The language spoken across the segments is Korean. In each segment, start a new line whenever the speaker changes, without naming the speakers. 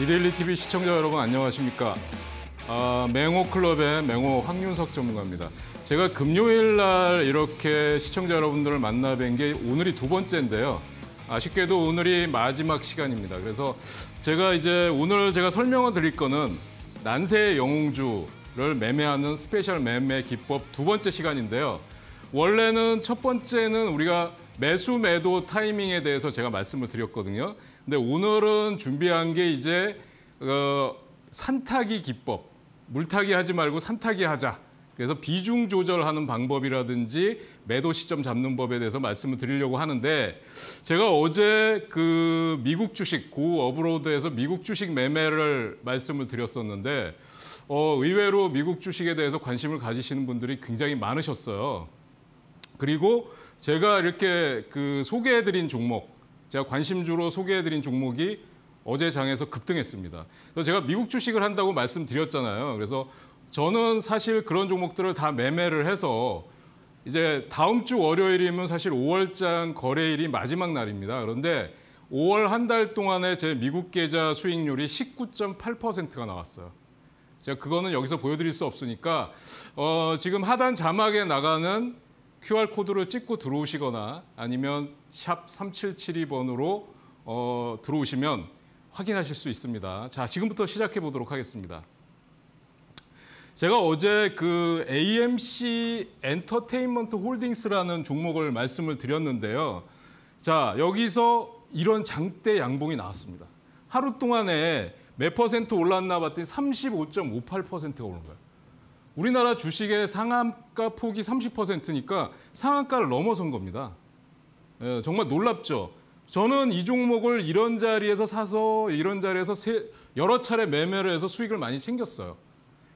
이데일리 TV 시청자 여러분 안녕하십니까? 아, 맹호클럽의 맹호 황윤석 전문가입니다. 제가 금요일 날 이렇게 시청자 여러분들을 만나 뵌 게 오늘이 두 번째인데요. 아쉽게도 오늘이 마지막 시간입니다. 그래서 제가 이제 오늘 제가 설명을 드릴 거는 난세 영웅주를 매매하는 스페셜 매매 기법 두 번째 시간인데요. 원래는 첫 번째는 우리가 매수 매도 타이밍에 대해서 제가 말씀을 드렸거든요. 근데 오늘은 준비한 게 이제 어, 산타기 기법. 물타기 하지 말고 산타기 하자. 그래서 비중 조절하는 방법이라든지 매도 시점 잡는 법에 대해서 말씀을 드리려고 하는데 제가 어제 그 미국 주식 고 업로드에서 미국 주식 매매를 말씀을 드렸었는데 어, 의외로 미국 주식에 대해서 관심을 가지시는 분들이 굉장히 많으셨어요. 그리고 제가 이렇게 그 소개해드린 종목 제가 관심주로 소개해드린 종목이 어제 장에서 급등했습니다. 그래서 제가 미국 주식을 한다고 말씀드렸잖아요. 그래서 저는 사실 그런 종목들을 다 매매를 해서 이제 다음 주 월요일이면 사실 5월장 거래일이 마지막 날입니다. 그런데 5월 한 달 동안에 제 미국 계좌 수익률이 19.8%가 나왔어요. 제가 그거는 여기서 보여드릴 수 없으니까 어, 지금 하단 자막에 나가는 QR코드를 찍고 들어오시거나 아니면 샵 3772번으로 어, 들어오시면 확인하실 수 있습니다. 자, 지금부터 시작해 보도록 하겠습니다. 제가 어제 그 AMC 엔터테인먼트 홀딩스라는 종목을 말씀을 드렸는데요. 자, 여기서 이런 장대 양봉이 나왔습니다. 하루 동안에 몇 퍼센트 올랐나 봤더니 35.58%가 오른 거예요. 우리나라 주식의 상한가 폭이 30%니까 상한가를 넘어선 겁니다. 예, 정말 놀랍죠. 저는 이 종목을 이런 자리에서 사서 이런 자리에서 세, 여러 차례 매매를 해서 수익을 많이 챙겼어요.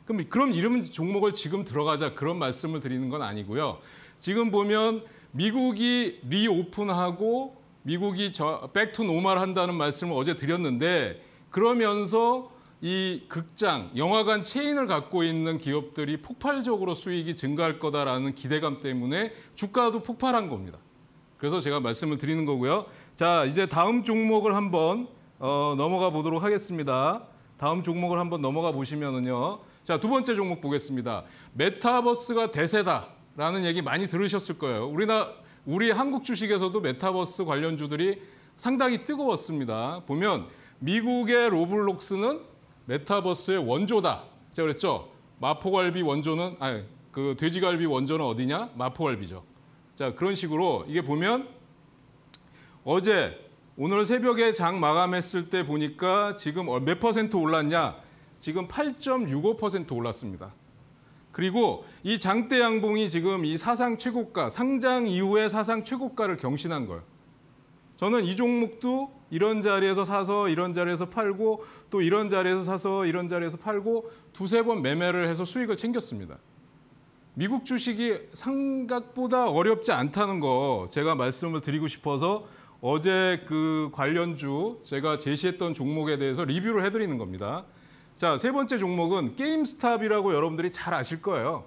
그럼 그럼 이런 종목을 지금 들어가자 그런 말씀을 드리는 건 아니고요. 지금 보면 미국이 리오픈하고 미국이 저, 백투 노말 한다는 말씀을 어제 드렸는데 그러면서 이 극장, 영화관 체인을 갖고 있는 기업들이 폭발적으로 수익이 증가할 거다라는 기대감 때문에 주가도 폭발한 겁니다. 그래서 제가 말씀을 드리는 거고요. 자, 이제 다음 종목을 한번 어, 넘어가 보도록 하겠습니다. 다음 종목을 한번 넘어가 보시면은요. 자, 두 번째 종목 보겠습니다. 메타버스가 대세다라는 얘기 많이 들으셨을 거예요. 우리나 우리 한국 주식에서도 메타버스 관련주들이 상당히 뜨거웠습니다. 보면 미국의 로블록스는 메타버스의 원조다. 제가 그랬죠. 마포갈비 원조는 아니 그 돼지갈비 원조는 어디냐? 마포갈비죠. 자 그런 식으로 이게 보면 어제 오늘 새벽에 장 마감했을 때 보니까 지금 어, 몇 퍼센트 올랐냐? 지금 8.65% 올랐습니다. 그리고 이 장대 양봉이 지금 이 사상 최고가, 상장 이후의 사상 최고가를 경신한 거예요. 저는 이 종목도 이런 자리에서 사서 이런 자리에서 팔고 또 이런 자리에서 사서 이런 자리에서 팔고 두세 번 매매를 해서 수익을 챙겼습니다. 미국 주식이 생각보다 어렵지 않다는 거 제가 말씀을 드리고 싶어서 어제 그 관련주 제가 제시했던 종목에 대해서 리뷰를 해드리는 겁니다. 자, 세 번째 종목은 게임스탑이라고 여러분들이 잘 아실 거예요.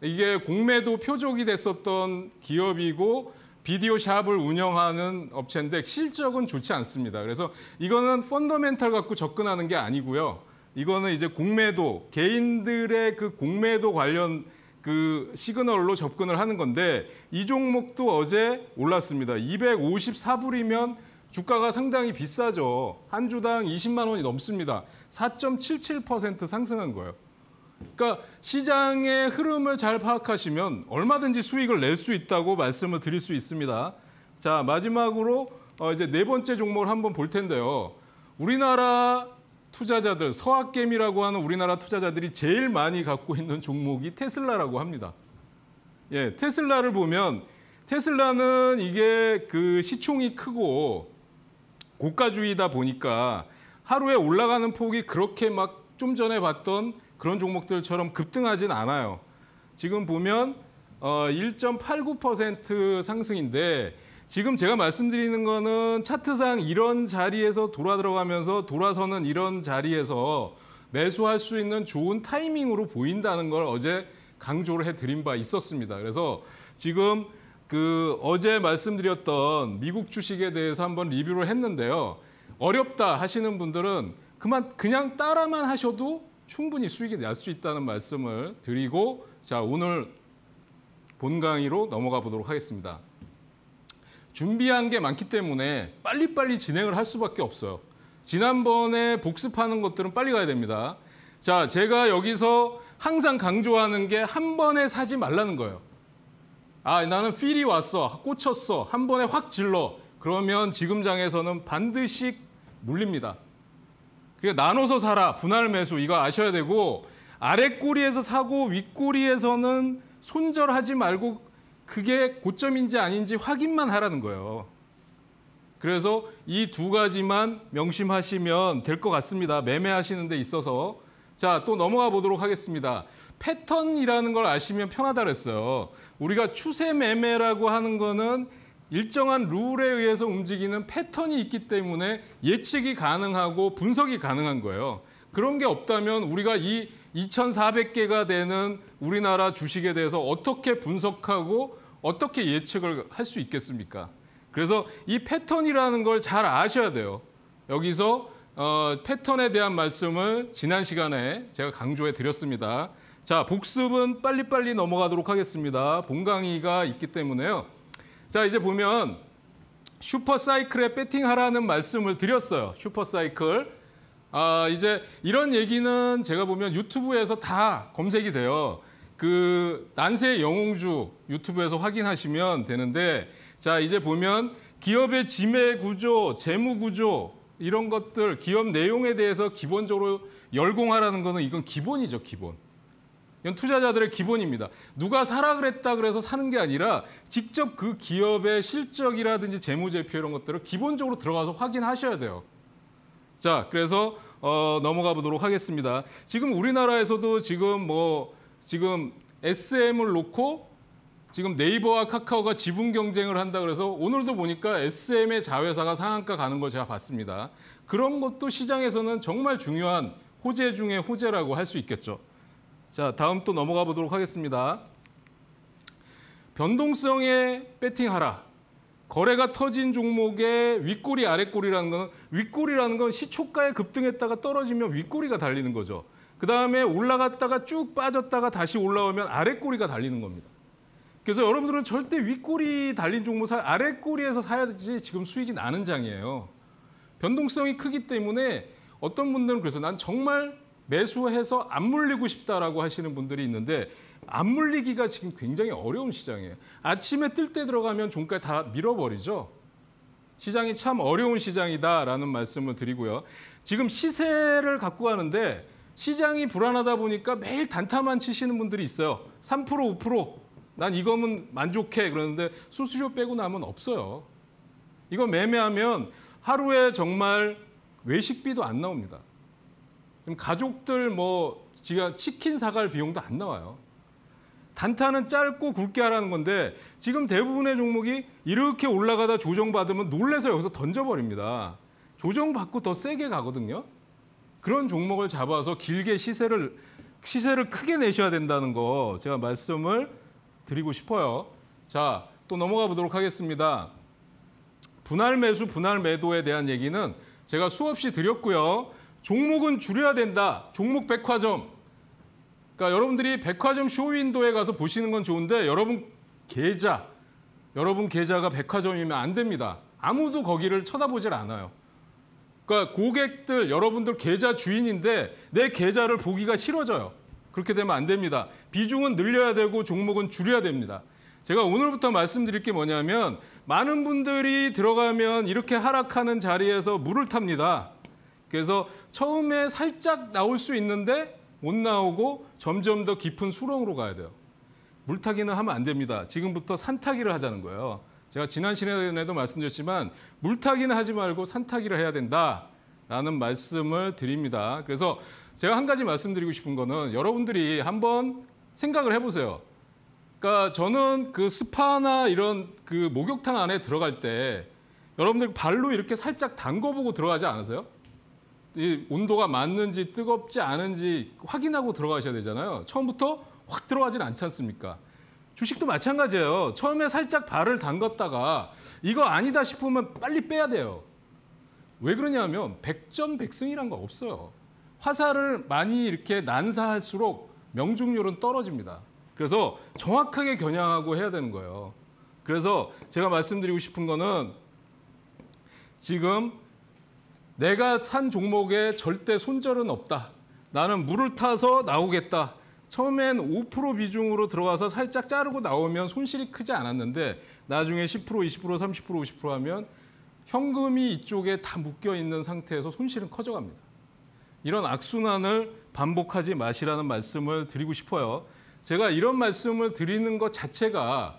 이게 공매도 표적이 됐었던 기업이고 비디오 샵을 운영하는 업체인데 실적은 좋지 않습니다. 그래서 이거는 펀더멘탈 갖고 접근하는 게 아니고요. 이거는 이제 공매도, 개인들의 그 공매도 관련 그 시그널로 접근을 하는 건데 이 종목도 어제 올랐습니다. 254불이면 주가가 상당히 비싸죠. 한 주당 20만 원이 넘습니다. 4.77% 상승한 거예요. 그러니까 시장의 흐름을 잘 파악하시면 얼마든지 수익을 낼 수 있다고 말씀을 드릴 수 있습니다. 자, 마지막으로 어, 이제 네 번째 종목을 한번 볼 텐데요. 우리나라 투자자들, 서학개이라고 하는 우리나라 투자자들이 제일 많이 갖고 있는 종목이 테슬라라고 합니다. 예, 테슬라를 보면 테슬라는 이게 그 시총이 크고 고가주의다 보니까 하루에 올라가는 폭이 그렇게 막 좀 전에 봤던 그런 종목들처럼 급등하진 않아요. 지금 보면 어, 1.89% 상승인데 지금 제가 말씀드리는 거는 차트상 이런 자리에서 돌아 들어가면서 돌아서는 이런 자리에서 매수할 수 있는 좋은 타이밍으로 보인다는 걸 어제 강조를 해드린 바 있었습니다. 그래서 지금 그 어제 말씀드렸던 미국 주식에 대해서 한번 리뷰를 했는데요. 어렵다 하시는 분들은 그만 그냥 따라만 하셔도 충분히 수익이 날 수 있다는 말씀을 드리고 자 오늘 본 강의로 넘어가 보도록 하겠습니다. 준비한 게 많기 때문에 빨리빨리 진행을 할 수밖에 없어요. 지난번에 복습하는 것들은 빨리 가야 됩니다. 자, 제가 여기서 항상 강조하는 게 한 번에 사지 말라는 거예요. 아, 나는 필이 왔어. 꽂혔어. 한 번에 확 질러. 그러면 지금 장에서는 반드시 물립니다. 그러니 나눠서 사라, 분할 매수 이거 아셔야 되고 아래 꼬리에서 사고 윗꼬리에서는 손절하지 말고 그게 고점인지 아닌지 확인만 하라는 거예요. 그래서 이 두 가지만 명심하시면 될 것 같습니다. 매매하시는 데 있어서. 자, 또 넘어가 보도록 하겠습니다. 패턴이라는 걸 아시면 편하다 그랬어요. 우리가 추세 매매라고 하는 거는 일정한 룰에 의해서 움직이는 패턴이 있기 때문에 예측이 가능하고 분석이 가능한 거예요. 그런 게 없다면 우리가 이 2,400개가 되는 우리나라 주식에 대해서 어떻게 분석하고 어떻게 예측을 할 수 있겠습니까? 그래서 이 패턴이라는 걸 잘 아셔야 돼요. 여기서 어, 패턴에 대한 말씀을 지난 시간에 제가 강조해 드렸습니다. 자, 복습은 빨리빨리 넘어가도록 하겠습니다. 본강의가 있기 때문에요. 자, 이제 보면 슈퍼사이클에 배팅하라는 말씀을 드렸어요. 슈퍼사이클. 아, 이제 이런 얘기는 제가 보면 유튜브에서 다 검색이 돼요. 그 난세 영웅주 유튜브에서 확인하시면 되는데 자, 이제 보면 기업의 지매 구조, 재무 구조 이런 것들 기업 내용에 대해서 기본적으로 열공하라는 거는 이건 기본이죠, 기본. 이건 투자자들의 기본입니다. 누가 사라 그랬다 그래서 사는 게 아니라 직접 그 기업의 실적이라든지 재무제표 이런 것들을 기본적으로 들어가서 확인하셔야 돼요. 자, 그래서 어, 넘어가 보도록 하겠습니다. 지금 우리나라에서도 지금 뭐 지금 SM을 놓고 지금 네이버와 카카오가 지분 경쟁을 한다 그래서 오늘도 보니까 SM의 자회사가 상한가 가는 걸 제가 봤습니다. 그런 것도 시장에서는 정말 중요한 호재 중에 호재라고 할 수 있겠죠. 자, 다음 또 넘어가 보도록 하겠습니다. 변동성에 배팅하라. 거래가 터진 종목의 윗꼬리 아랫꼬리라는 건 윗꼬리라는 건 시초가에 급등했다가 떨어지면 윗꼬리가 달리는 거죠. 그다음에 올라갔다가 쭉 빠졌다가 다시 올라오면 아랫꼬리가 달리는 겁니다. 그래서 여러분들은 절대 윗꼬리 달린 종목 사 아랫꼬리에서 사야지 되 지금 수익이 나는 장이에요. 변동성이 크기 때문에 어떤 분들은 그래서 난 정말 매수해서 안 물리고 싶다라고 하시는 분들이 있는데 안 물리기가 지금 굉장히 어려운 시장이에요. 아침에 뜰 때 들어가면 종가에 다 밀어버리죠. 시장이 참 어려운 시장이다라는 말씀을 드리고요. 지금 시세를 갖고 가는데 시장이 불안하다 보니까 매일 단타만 치시는 분들이 있어요. 3% 5%. 난 이거면 만족해. 그러는데 수수료 빼고 나면 없어요. 이거 매매하면 하루에 정말 외식비도 안 나옵니다. 지금 가족들 뭐 지가 치킨 사갈 비용도 안 나와요. 단타는 짧고 굵게 하라는 건데 지금 대부분의 종목이 이렇게 올라가다 조정받으면 놀래서 여기서 던져버립니다. 조정받고 더 세게 가거든요. 그런 종목을 잡아서 길게 시세를 시세를 크게 내셔야 된다는 거 제가 말씀을 드리고 싶어요. 자, 또 넘어가 보도록 하겠습니다. 분할 매수, 분할 매도에 대한 얘기는 제가 수없이 드렸고요. 종목은 줄여야 된다. 종목 백화점. 그러니까 여러분들이 백화점 쇼윈도에 가서 보시는 건 좋은데 여러분 계좌, 여러분 계좌가 백화점이면 안 됩니다. 아무도 거기를 쳐다보질 않아요. 그러니까 고객들, 여러분들 계좌 주인인데 내 계좌를 보기가 싫어져요. 그렇게 되면 안 됩니다. 비중은 늘려야 되고 종목은 줄여야 됩니다. 제가 오늘부터 말씀드릴 게 뭐냐면 많은 분들이 들어가면 이렇게 하락하는 자리에서 물을 탑니다. 그래서 처음에 살짝 나올 수 있는데 못 나오고 점점 더 깊은 수렁으로 가야 돼요. 물타기는 하면 안 됩니다. 지금부터 산타기를 하자는 거예요. 제가 지난 시간에도 말씀드렸지만 물타기는 하지 말고 산타기를 해야 된다라는 말씀을 드립니다. 그래서 제가 한 가지 말씀드리고 싶은 거는 여러분들이 한번 생각을 해보세요. 그러니까 저는 그 스파나 이런 그 목욕탕 안에 들어갈 때 여러분들 발로 이렇게 살짝 담궈보고 들어가지 않으세요? 이 온도가 맞는지 뜨겁지 않은지 확인하고 들어가셔야 되잖아요. 처음부터 확 들어가진 않지 않습니까? 주식도 마찬가지예요. 처음에 살짝 발을 담갔다가 이거 아니다 싶으면 빨리 빼야 돼요. 왜 그러냐면 백전백승이란 거 없어요. 화살을 많이 이렇게 난사할수록 명중률은 떨어집니다. 그래서 정확하게 겨냥하고 해야 되는 거예요. 그래서 제가 말씀드리고 싶은 거는 지금 내가 찬 종목에 절대 손절은 없다. 나는 물을 타서 나오겠다. 처음엔 5% 비중으로 들어가서 살짝 자르고 나오면 손실이 크지 않았는데 나중에 10%, 20%, 30%, 50% 하면 현금이 이쪽에 다 묶여 있는 상태에서 손실은 커져갑니다. 이런 악순환을 반복하지 마시라는 말씀을 드리고 싶어요. 제가 이런 말씀을 드리는 것 자체가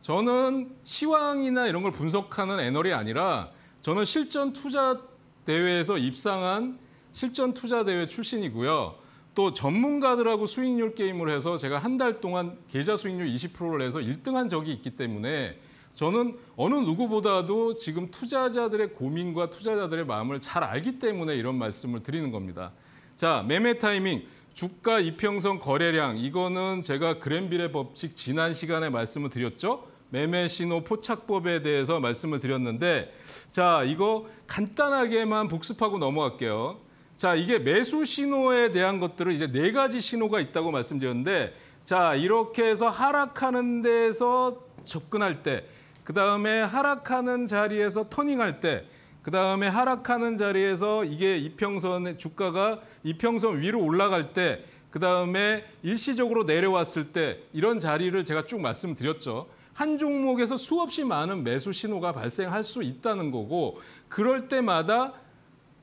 저는 시황이나 이런 걸 분석하는 애널이 아니라 저는 실전 투자 대회에서 입상한 실전 투자 대회 출신이고요. 또 전문가들하고 수익률 게임을 해서 제가 한 달 동안 계좌 수익률 20%를 해서 1등한 적이 있기 때문에 저는 어느 누구보다도 지금 투자자들의 고민과 투자자들의 마음을 잘 알기 때문에 이런 말씀을 드리는 겁니다. 자, 매매 타이밍, 주가 이평선 거래량 이거는 제가 그랜빌의 법칙 지난 시간에 말씀을 드렸죠. 매매 신호 포착법에 대해서 말씀을 드렸는데 자, 이거 간단하게만 복습하고 넘어갈게요. 자, 이게 매수 신호에 대한 것들을 이제 네 가지 신호가 있다고 말씀드렸는데 자, 이렇게 해서 하락하는 데에서 접근할 때, 그 다음에 하락하는 자리에서 터닝할 때, 그 다음에 하락하는 자리에서 이게 이평선의 주가가 이평선 위로 올라갈 때, 그 다음에 일시적으로 내려왔을 때 이런 자리를 제가 쭉 말씀드렸죠. 한 종목에서 수없이 많은 매수 신호가 발생할 수 있다는 거고 그럴 때마다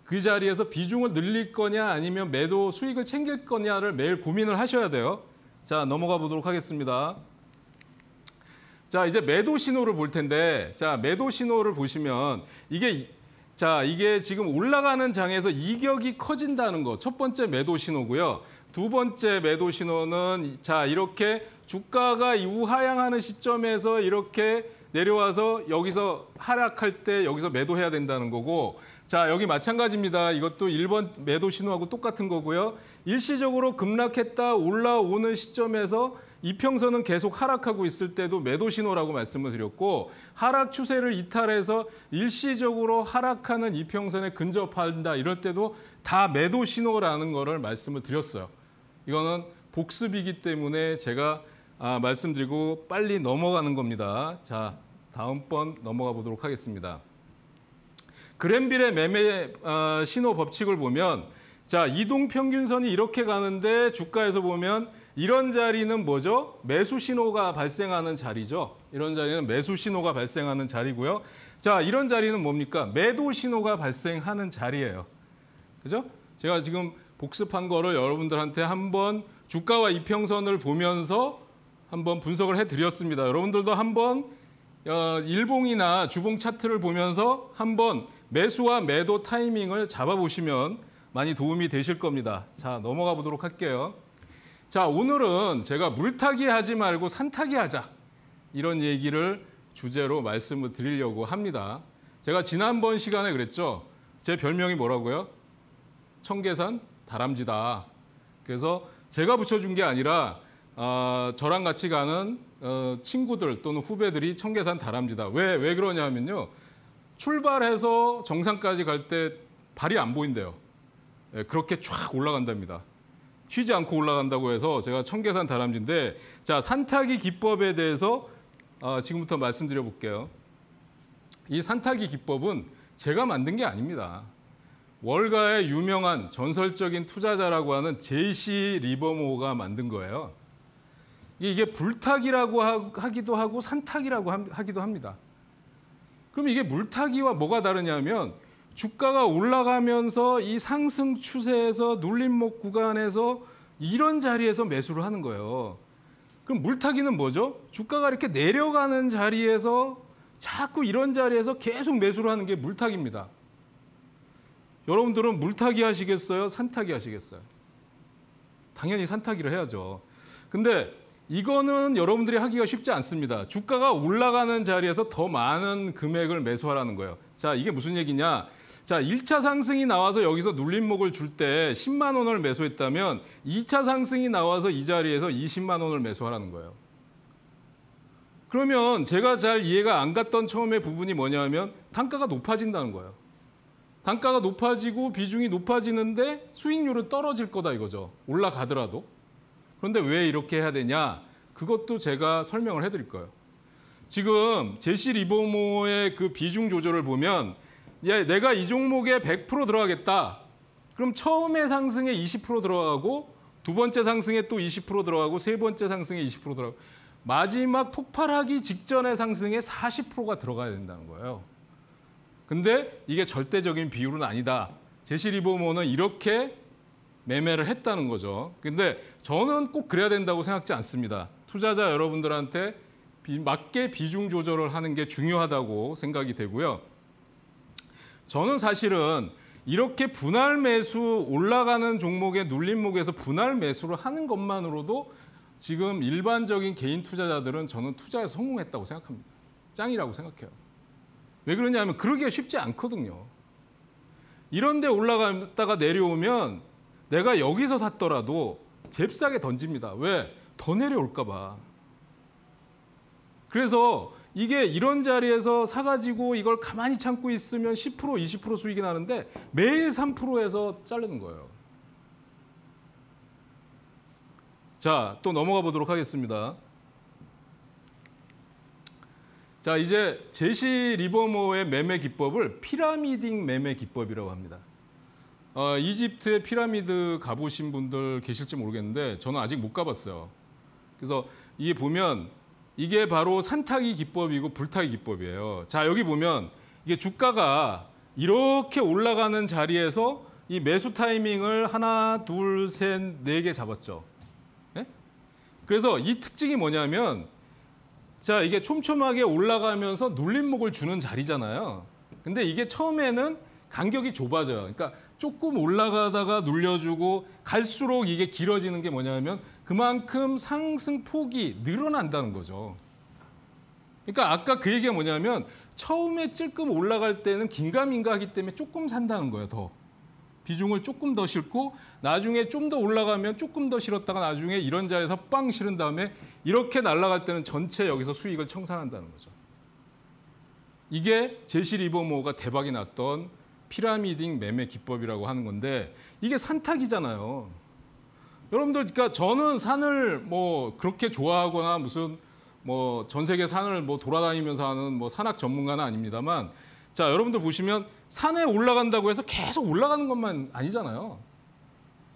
그 자리에서 비중을 늘릴 거냐 아니면 매도 수익을 챙길 거냐를 매일 고민을 하셔야 돼요. 자, 넘어가 보도록 하겠습니다. 자, 이제 매도 신호를 볼 텐데 자, 매도 신호를 보시면 이게 자, 이게 지금 올라가는 장에서 이격이 커진다는 거첫 번째 매도 신호고요. 두 번째 매도 신호는 자 이렇게 주가가 우하향하는 시점에서 이렇게 내려와서 여기서 하락할 때 여기서 매도해야 된다는 거고 자 여기 마찬가지입니다. 이것도 1번 매도 신호하고 똑같은 거고요. 일시적으로 급락했다 올라오는 시점에서 이평선은 계속 하락하고 있을 때도 매도 신호라고 말씀을 드렸고 하락 추세를 이탈해서 일시적으로 하락하는 이평선에 근접한다 이럴 때도 다 매도 신호라는 거를 말씀을 드렸어요. 이거는 복습이기 때문에 제가 아, 말씀드리고 빨리 넘어가는 겁니다. 자, 다음번 넘어가 보도록 하겠습니다. 그랜빌의 매매 어, 신호 법칙을 보면 자, 이동 평균선이 이렇게 가는데 주가에서 보면 이런 자리는 뭐죠? 매수 신호가 발생하는 자리죠. 이런 자리는 매수 신호가 발생하는 자리고요. 자, 이런 자리는 뭡니까? 매도 신호가 발생하는 자리예요. 그죠? 제가 지금 복습한 거를 여러분들한테 한번 주가와 이평선을 보면서 한번 분석을 해드렸습니다. 여러분들도 한번 어, 일봉이나 주봉 차트를 보면서 한번 매수와 매도 타이밍을 잡아보시면 많이 도움이 되실 겁니다. 자, 넘어가 보도록 할게요. 자, 오늘은 제가 물타기 하지 말고 산타기 하자. 이런 얘기를 주제로 말씀을 드리려고 합니다. 제가 지난번 시간에 그랬죠. 제 별명이 뭐라고요? 청계산? 다람쥐다. 그래서 제가 붙여준 게 아니라 어, 저랑 같이 가는 어, 친구들 또는 후배들이 청계산 다람쥐다. 왜, 왜 그러냐 하면요. 출발해서 정상까지 갈 때 발이 안 보인대요. 예, 그렇게 쫙 올라간답니다. 쉬지 않고 올라간다고 해서 제가 청계산 다람쥐인데 자 산타기 기법에 대해서 어, 지금부터 말씀드려 볼게요. 이 산타기 기법은 제가 만든 게 아닙니다. 월가의 유명한 전설적인 투자자라고 하는 제시 리버모가 만든 거예요. 이게 불타기라고 하기도 하고 산타기라고 하기도 합니다. 그럼 이게 물타기와 뭐가 다르냐면 주가가 올라가면서 이 상승 추세에서 눌림목 구간에서 이런 자리에서 매수를 하는 거예요. 그럼 물타기는 뭐죠? 주가가 이렇게 내려가는 자리에서 자꾸 이런 자리에서 계속 매수를 하는 게 물타기입니다. 여러분들은 물타기 하시겠어요? 산타기 하시겠어요? 당연히 산타기를 해야죠. 근데 이거는 여러분들이 하기가 쉽지 않습니다. 주가가 올라가는 자리에서 더 많은 금액을 매수하라는 거예요. 자, 이게 무슨 얘기냐? 자, 1차 상승이 나와서 여기서 눌림목을 줄 때 10만 원을 매수했다면 2차 상승이 나와서 이 자리에서 20만 원을 매수하라는 거예요. 그러면 제가 잘 이해가 안 갔던 처음에 부분이 뭐냐면 단가가 높아진다는 거예요. 단가가 높아지고 비중이 높아지는데 수익률은 떨어질 거다 이거죠. 올라가더라도. 그런데 왜 이렇게 해야 되냐? 그것도 제가 설명을 해드릴 거예요. 지금 제시 리보모의 그 비중 조절을 보면 야, 내가 이 종목에 100% 들어가겠다. 그럼 처음에 상승에 20% 들어가고 두 번째 상승에 또 20% 들어가고 세 번째 상승에 20% 들어가고 마지막 폭발하기 직전의 상승에 40%가 들어가야 된다는 거예요. 근데 이게 절대적인 비율은 아니다. 제시 리버모는 이렇게 매매를 했다는 거죠. 근데 저는 꼭 그래야 된다고 생각지 않습니다. 투자자 여러분들한테 맞게 비중 조절을 하는 게 중요하다고 생각이 되고요. 저는 사실은 이렇게 분할 매수 올라가는 종목의 눌림목에서 분할 매수를 하는 것만으로도 지금 일반적인 개인 투자자들은 저는 투자에 성공했다고 생각합니다. 짱이라고 생각해요. 왜 그러냐면 그러기가 쉽지 않거든요. 이런 데 올라갔다가 내려오면 내가 여기서 샀더라도 잽싸게 던집니다. 왜? 더 내려올까 봐. 그래서 이게 이런 자리에서 사가지고 이걸 가만히 참고 있으면 10% 20% 수익이 나는데 매일 3%에서 자르는 거예요. 자, 또 넘어가 보도록 하겠습니다. 자, 이제 제시 리버모의 매매 기법을 피라미딩 매매 기법이라고 합니다. 어, 이집트의 피라미드 가보신 분들 계실지 모르겠는데 저는 아직 못 가봤어요. 그래서 이게 보면 이게 바로 산타기 기법이고 불타기 기법이에요. 자, 여기 보면 이게 주가가 이렇게 올라가는 자리에서 이 매수 타이밍을 하나, 둘, 셋, 네 개 잡았죠. 네? 그래서 이 특징이 뭐냐면 자, 이게 촘촘하게 올라가면서 눌림목을 주는 자리잖아요. 근데 이게 처음에는 간격이 좁아져요. 그러니까 조금 올라가다가 눌려주고 갈수록 이게 길어지는 게 뭐냐면 그만큼 상승폭이 늘어난다는 거죠. 그러니까 아까 그 얘기가 뭐냐면 처음에 찔끔 올라갈 때는 긴가민가 하기 때문에 조금 산다는 거예요, 더. 비중을 조금 더 싣고 나중에 좀 더 올라가면 조금 더 실었다가 나중에 이런 자리에서 빵 실은 다음에 이렇게 날아갈 때는 전체 여기서 수익을 청산한다는 거죠. 이게 제시 리버모어가 대박이 났던 피라미딩 매매 기법이라고 하는 건데 이게 산타기잖아요. 여러분들 그러니까 저는 산을 뭐 그렇게 좋아하거나 무슨 뭐 전 세계 산을 뭐 돌아다니면서 하는 뭐 산악 전문가는 아닙니다만 자 여러분들 보시면 산에 올라간다고 해서 계속 올라가는 것만 아니잖아요.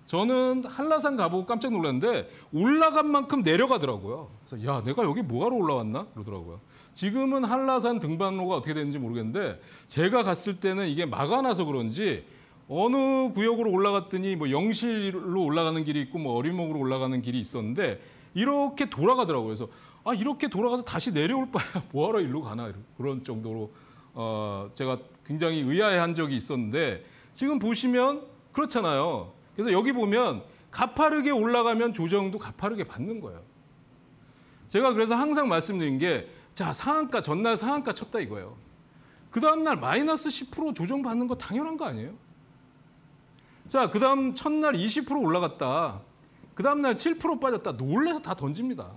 저는 한라산 가보고 깜짝 놀랐는데 올라간 만큼 내려가더라고요. 그래서 야 내가 여기 뭐하러 올라왔나 그러더라고요. 지금은 한라산 등반로가 어떻게 되는지 모르겠는데 제가 갔을 때는 이게 막아놔서 그런지 어느 구역으로 올라갔더니 뭐 영실로 올라가는 길이 있고 뭐어린목으로 올라가는 길이 있었는데 이렇게 돌아가더라고요. 그래서 아 이렇게 돌아가서 다시 내려올 바야 뭐하러 일로 가나 그런 정도로 어, 제가 굉장히 의아해한 적이 있었는데 지금 보시면 그렇잖아요. 그래서 여기 보면 가파르게 올라가면 조정도 가파르게 받는 거예요. 제가 그래서 항상 말씀드린 게 자, 상한가 전날 상한가 쳤다 이거예요. 그 다음날 마이너스 10% 조정받는 거 당연한 거 아니에요? 자, 그 다음 첫날 20% 올라갔다. 그 다음날 7% 빠졌다. 놀래서 다 던집니다.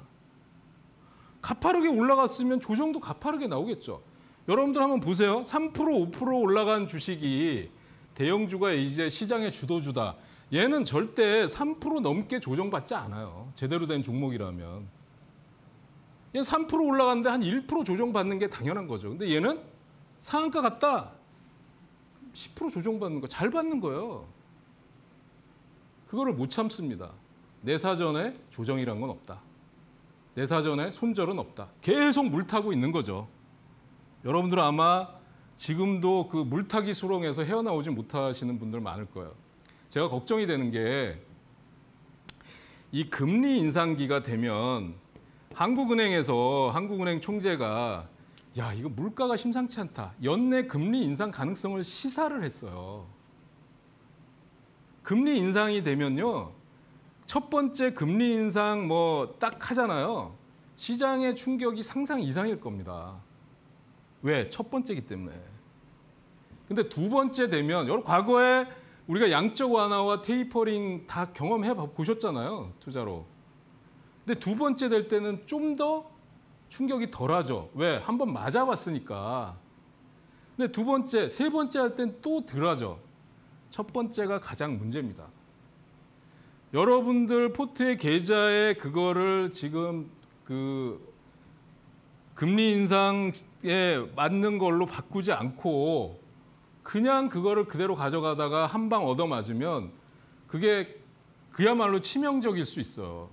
가파르게 올라갔으면 조정도 가파르게 나오겠죠. 여러분들 한번 보세요. 3% 5% 올라간 주식이 대형주가 이제 시장의 주도주다. 얘는 절대 3% 넘게 조정받지 않아요. 제대로 된 종목이라면. 얘 3% 올라갔는데 한 1% 조정받는 게 당연한 거죠. 근데 얘는 상한가 같다10% 조정받는 거 잘 받는 거예요. 그거를 못 참습니다. 내 사전에 조정이란 건 없다. 내 사전에 손절은 없다. 계속 물타고 있는 거죠. 여러분들은 아마 지금도 그 물타기 수렁에서 헤어나오지 못하시는 분들 많을 거예요. 제가 걱정이 되는 게 이 금리 인상기가 되면 한국은행에서 한국은행 총재가 야, 이거 물가가 심상치 않다. 연내 금리 인상 가능성을 시사를 했어요. 금리 인상이 되면요. 첫 번째 금리 인상 뭐 딱 하잖아요. 시장의 충격이 상상 이상일 겁니다. 왜? 첫 번째이기 때문에. 근데 두 번째 되면 여러 과거에 우리가 양적 완화와 테이퍼링 다 경험해 보셨잖아요. 투자로. 근데 두 번째 될 때는 좀 더 충격이 덜하죠. 왜? 한번 맞아봤으니까. 근데 두 번째, 세 번째 할땐또 덜하죠. 첫 번째가 가장 문제입니다. 여러분들 포트의 계좌에 그거를 지금 그 금리 인상에 맞는 걸로 바꾸지 않고 그냥 그거를 그대로 가져가다가 한 방 얻어맞으면 그게 그야말로 치명적일 수 있어요.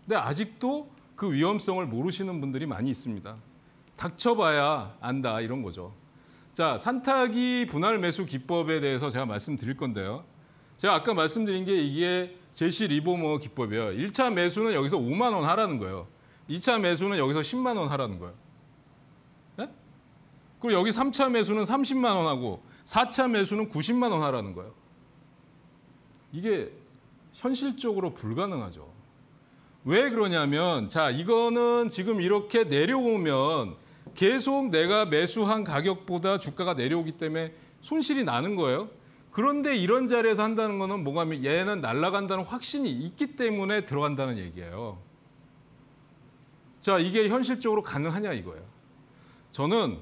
근데 아직도 그 위험성을 모르시는 분들이 많이 있습니다. 닥쳐봐야 안다 이런 거죠. 자, 산타기 분할 매수 기법에 대해서 제가 말씀드릴 건데요. 제가 아까 말씀드린 게 이게 제시 리보머 기법이에요. 1차 매수는 여기서 5만 원 하라는 거예요. 2차 매수는 여기서 10만 원 하라는 거예요. 네? 그리고 여기 3차 매수는 30만 원 하고 4차 매수는 90만 원 하라는 거예요. 이게 현실적으로 불가능하죠. 왜 그러냐면 자 이거는 지금 이렇게 내려오면 계속 내가 매수한 가격보다 주가가 내려오기 때문에 손실이 나는 거예요. 그런데 이런 자리에서 한다는 거는 뭐가 얘는 날아간다는 확신이 있기 때문에 들어간다는 얘기예요. 자, 이게 현실적으로 가능하냐 이거예요. 저는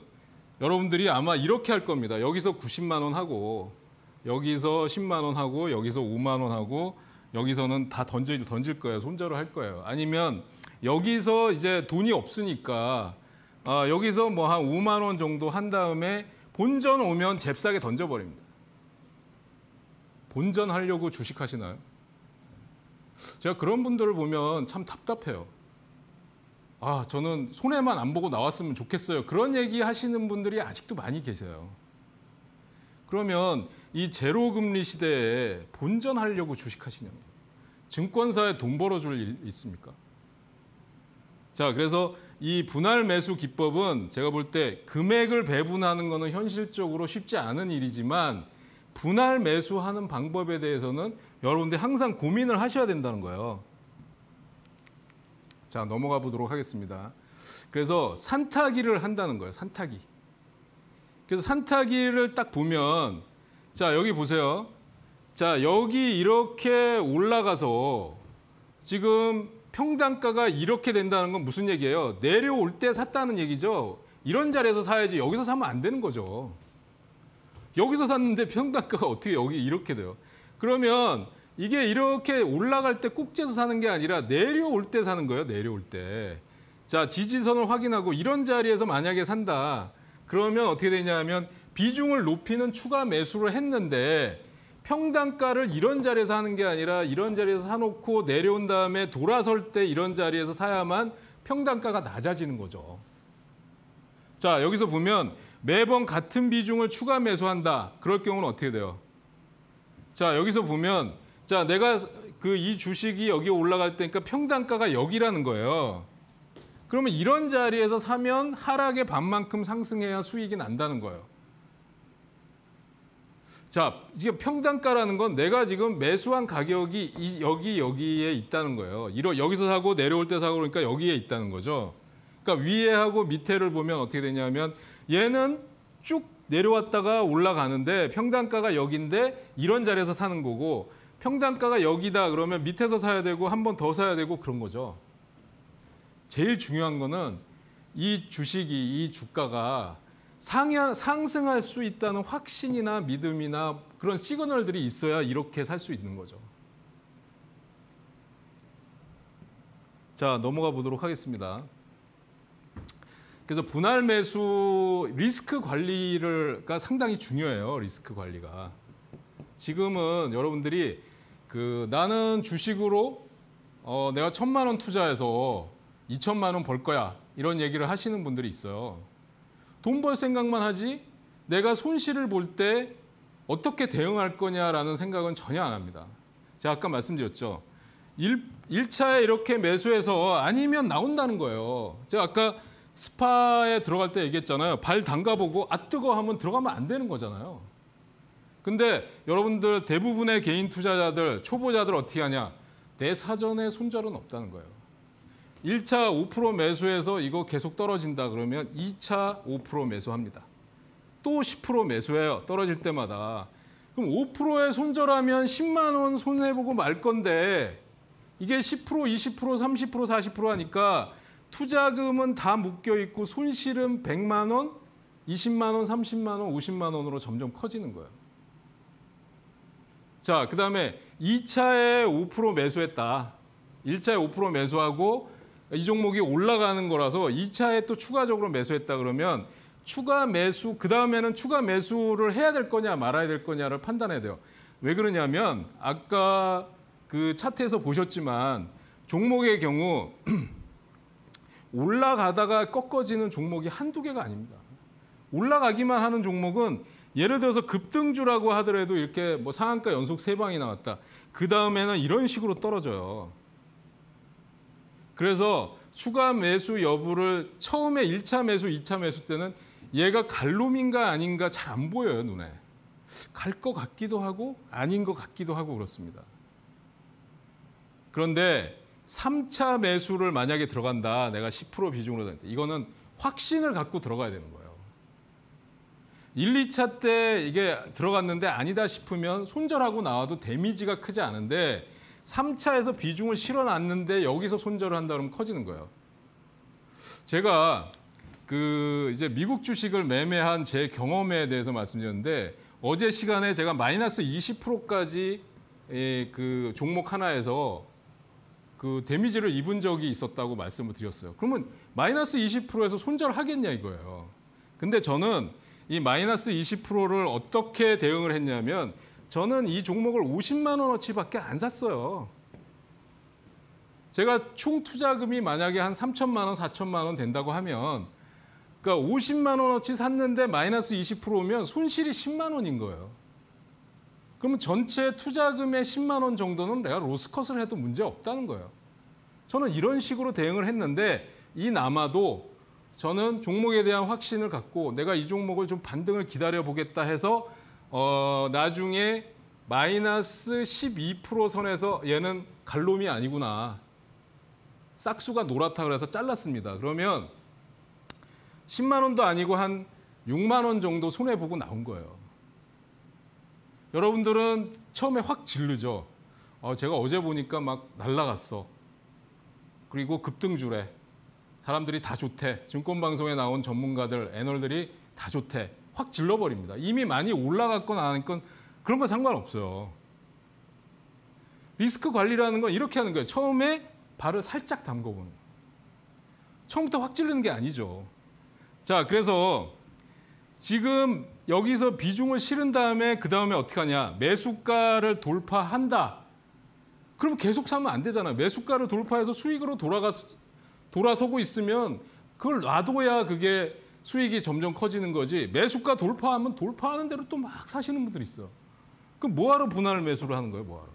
여러분들이 아마 이렇게 할 겁니다. 여기서 90만 원 하고 여기서 10만 원 하고 여기서 5만 원 하고 여기서는 다 던질 던질 거예요. 손절을 할 거예요. 아니면 여기서 이제 돈이 없으니까 아, 여기서 뭐 한 5만 원 정도 한 다음에 본전 오면 잽싸게 던져버립니다. 본전 하려고 주식하시나요? 제가 그런 분들을 보면 참 답답해요. 아, 저는 손해만 안 보고 나왔으면 좋겠어요. 그런 얘기 하시는 분들이 아직도 많이 계세요. 그러면 이 제로 금리 시대에 본전하려고 주식하시냐? 증권사에 돈 벌어줄 일 있습니까? 자, 그래서 이 분할 매수 기법은 제가 볼 때 금액을 배분하는 것은 현실적으로 쉽지 않은 일이지만 분할 매수하는 방법에 대해서는 여러분들이 항상 고민을 하셔야 된다는 거예요. 자, 넘어가 보도록 하겠습니다. 그래서 산타기를 한다는 거예요. 산타기. 그래서 산타기를 딱 보면 자, 여기 보세요. 자, 여기 이렇게 올라가서 지금 평단가가 이렇게 된다는 건 무슨 얘기예요? 내려올 때 샀다는 얘기죠. 이런 자리에서 사야지 여기서 사면 안 되는 거죠. 여기서 샀는데 평단가가 어떻게 여기 이렇게 돼요? 그러면 이게 이렇게 올라갈 때 꼭지에서 사는 게 아니라 내려올 때 사는 거예요. 내려올 때. 자, 지지선을 확인하고 이런 자리에서 만약에 산다. 그러면 어떻게 되냐면 하 비중을 높이는 추가 매수를 했는데 평단가를 이런 자리에서 하는 게 아니라 이런 자리에서 사놓고 내려온 다음에 돌아설 때 이런 자리에서 사야만 평단가가 낮아지는 거죠. 자, 여기서 보면 매번 같은 비중을 추가 매수한다. 그럴 경우는 어떻게 돼요? 자, 여기서 보면 자, 내가 그 이 주식이 여기 올라갈 때니까 평단가가 여기라는 거예요. 그러면 이런 자리에서 사면 하락의 반만큼 상승해야 수익이 난다는 거예요. 자, 지금 평단가라는 건 내가 지금 매수한 가격이 이, 여기 여기에 있다는 거예요. 이러 여기서 사고 내려올 때 사고 그러니까 여기에 있다는 거죠. 그러니까 위에하고 밑에를 보면 어떻게 되냐면 얘는 쭉 내려왔다가 올라가는데 평단가가 여기인데 이런 자리에서 사는 거고 평단가가 여기다 그러면 밑에서 사야 되고 한 번 더 사야 되고 그런 거죠. 제일 중요한 거는 이 주식이 이 주가가 상향, 상승할 수 있다는 확신이나 믿음이나 그런 시그널들이 있어야 이렇게 살 수 있는 거죠. 자, 넘어가 보도록 하겠습니다. 그래서 분할 매수 리스크 관리가 상당히 중요해요. 리스크 관리가. 지금은 여러분들이 그 나는 주식으로 어, 내가 천만 원 투자해서 이천만 원 벌 거야 이런 얘기를 하시는 분들이 있어요. 돈 벌 생각만 하지 내가 손실을 볼 때 어떻게 대응할 거냐라는 생각은 전혀 안 합니다. 제가 아까 말씀드렸죠. 1, 1차에 이렇게 매수해서 아니면 나온다는 거예요. 제가 아까 스파에 들어갈 때 얘기했잖아요. 발 담가보고 아 뜨거 하면 들어가면 안 되는 거잖아요. 근데 여러분들 대부분의 개인 투자자들, 초보자들 어떻게 하냐? 내 사전에 손절은 없다는 거예요. 1차 5% 매수해서 이거 계속 떨어진다 그러면 2차 5% 매수합니다. 또 10% 매수해요. 떨어질 때마다. 그럼 5%에 손절하면 10만 원 손해보고 말 건데 이게 10%, 20%, 30%, 40% 하니까 투자금은 다 묶여 있고 손실은 100만 원, 20만 원, 30만 원, 50만 원으로 점점 커지는 거예요. 자, 그다음에 2차에 5% 매수했다. 1차에 5% 매수하고 이 종목이 올라가는 거라서 2차에 또 추가적으로 매수했다 그러면 추가 매수 그다음에는 추가 매수를 해야 될 거냐 말아야 될 거냐를 판단해야 돼요. 왜 그러냐면 아까 그 차트에서 보셨지만 종목의 경우 올라가다가 꺾어지는 종목이 한두 개가 아닙니다. 올라가기만 하는 종목은 예를 들어서 급등주라고 하더라도 이렇게 뭐 상한가 연속 세방이 나왔다. 그 다음에는 이런 식으로 떨어져요. 그래서 추가 매수 여부를 처음에 1차 매수, 2차 매수 때는 얘가 갈놈인가 아닌가 잘 안 보여요, 눈에. 갈 것 같기도 하고 아닌 것 같기도 하고 그렇습니다. 그런데 3차 매수를 만약에 들어간다. 내가 10% 비중으로 된다. 이거는 확신을 갖고 들어가야 되는 거예요. 1, 2차때 이게 들어갔는데 아니다 싶으면 손절하고 나와도 데미지가 크지 않은데 3차에서 비중을 실어놨는데 여기서 손절을 한다 그러면 커지는 거예요. 제가 그 이제 미국 주식을 매매한 제 경험에 대해서 말씀드렸는데 어제 시간에 제가 마이너스 20%까지 예, 그 종목 하나에서 그 데미지를 입은 적이 있었다고 말씀을 드렸어요. 그러면 마이너스 20%에서 손절하겠냐 이거예요. 근데 저는 이 마이너스 20%를 어떻게 대응을 했냐면 저는 이 종목을 50만 원어치밖에 안 샀어요. 제가 총 투자금이 만약에 한 3천만 원, 4천만 원 된다고 하면 그러니까 50만 원어치 샀는데 마이너스 20%면 손실이 10만 원인 거예요. 그러면 전체 투자금의 10만 원 정도는 내가 로스컷을 해도 문제 없다는 거예요. 저는 이런 식으로 대응을 했는데 이 남아도 저는 종목에 대한 확신을 갖고 내가 이 종목을 좀 반등을 기다려보겠다 해서 어, 나중에 마이너스 12% 선에서 얘는 갈롬이 아니구나. 싹수가 노랗다 그래서 잘랐습니다. 그러면 10만 원도 아니고 한 6만 원 정도 손해보고 나온 거예요. 여러분들은 처음에 확 질르죠. 어, 제가 어제 보니까 막 날라갔어. 그리고 급등주래. 사람들이 다 좋대. 증권방송에 나온 전문가들, 애널들이 다 좋대. 확 질러버립니다. 이미 많이 올라갔건 안 했건 그런 건 상관없어요. 리스크 관리라는 건 이렇게 하는 거예요. 처음에 발을 살짝 담궈보는 처음부터 확 찌르는 게 아니죠. 자, 그래서 지금 여기서 비중을 실은 다음에 그 다음에 어떻게 하냐. 매수가를 돌파한다. 그럼 계속 사면 안 되잖아요. 매수가를 돌파해서 수익으로 돌아가서 돌아서고 있으면 그걸 놔둬야 그게 수익이 점점 커지는 거지 매수가 돌파하면 돌파하는 대로 또 막 사시는 분들 이 있어. 그럼 뭐하러 분할 매수를 하는 거예요? 뭐하러?